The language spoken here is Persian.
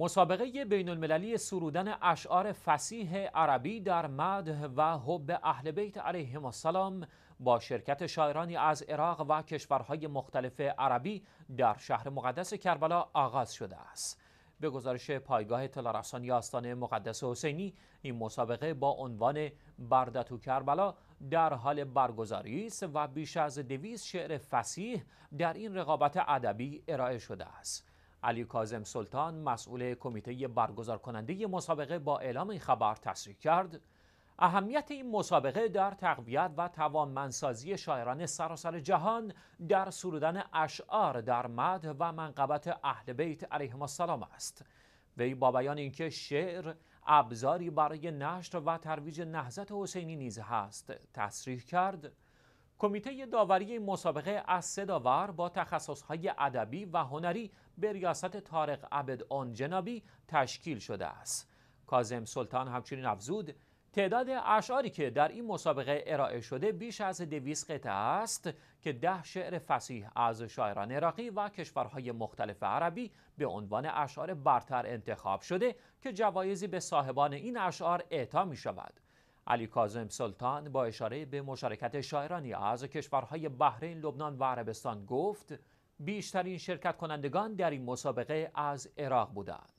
مسابقه بین المللی سرودن اشعار فسیح عربی در مده و حب اهل بیت علیهم السلام با شرکت شاعرانی از عراق و کشورهای مختلف عربی در شهر مقدس کربلا آغاز شده است. به گزارش پایگاه تلارسانی آستانه مقدس حسینی این مسابقه با عنوان بردتو کربلا در حال برگزاری است و بیش از دویز شعر فسیح در این رقابت ادبی ارائه شده است. علی کازم سلطان مسئول کمیته برگزار کننده مسابقه با اعلام این خبر تصریح کرد اهمیت این مسابقه در تقویت و توانمندسازی شاعران سراسر جهان در سرودن اشعار در مد و منقبت اهل بیت علیهم السلام است وی با بیان اینکه شعر ابزاری برای نشر و ترویج نهضت حسینی نیز هست تصریح کرد کمیته داوری مسابقه از سه داور با تخصصهای ادبی و هنری به ریاست تارق عبد جنابی تشکیل شده است. کازم سلطان همچنین افزود تعداد اشعاری که در این مسابقه ارائه شده بیش از دویست قطعه است که ده شعر فسیح از شاعران عراقی و کشورهای مختلف عربی به عنوان اشعار برتر انتخاب شده که جوایزی به صاحبان این اشعار اعطا می شود. علی کاظم سلطان با اشاره به مشارکت شاعرانی از کشورهای بحرین، لبنان و عربستان گفت بیشترین شرکت کنندگان در این مسابقه از عراق بودند.